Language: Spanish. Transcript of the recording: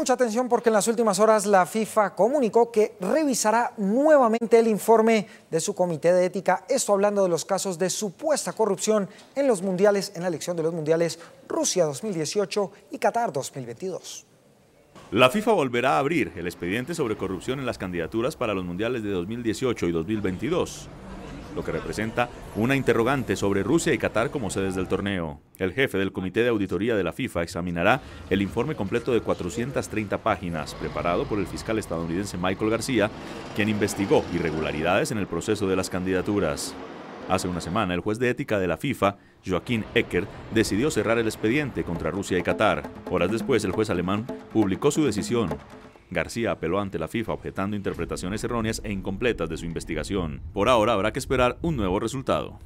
mucha atención porque en las últimas horas la FIFA comunicó que revisará nuevamente el informe de su comité de ética, esto hablando de los casos de supuesta corrupción en los mundiales, en la elección de los mundiales Rusia 2018 y Qatar 2022. La FIFA volverá a abrir el expediente sobre corrupción en las candidaturas para los mundiales de 2018 y 2022 lo que representa una interrogante sobre Rusia y Qatar como sedes del torneo. El jefe del Comité de Auditoría de la FIFA examinará el informe completo de 430 páginas preparado por el fiscal estadounidense Michael García, quien investigó irregularidades en el proceso de las candidaturas. Hace una semana, el juez de ética de la FIFA, Joaquín Ecker, decidió cerrar el expediente contra Rusia y Qatar. Horas después, el juez alemán publicó su decisión, García apeló ante la FIFA objetando interpretaciones erróneas e incompletas de su investigación. Por ahora habrá que esperar un nuevo resultado.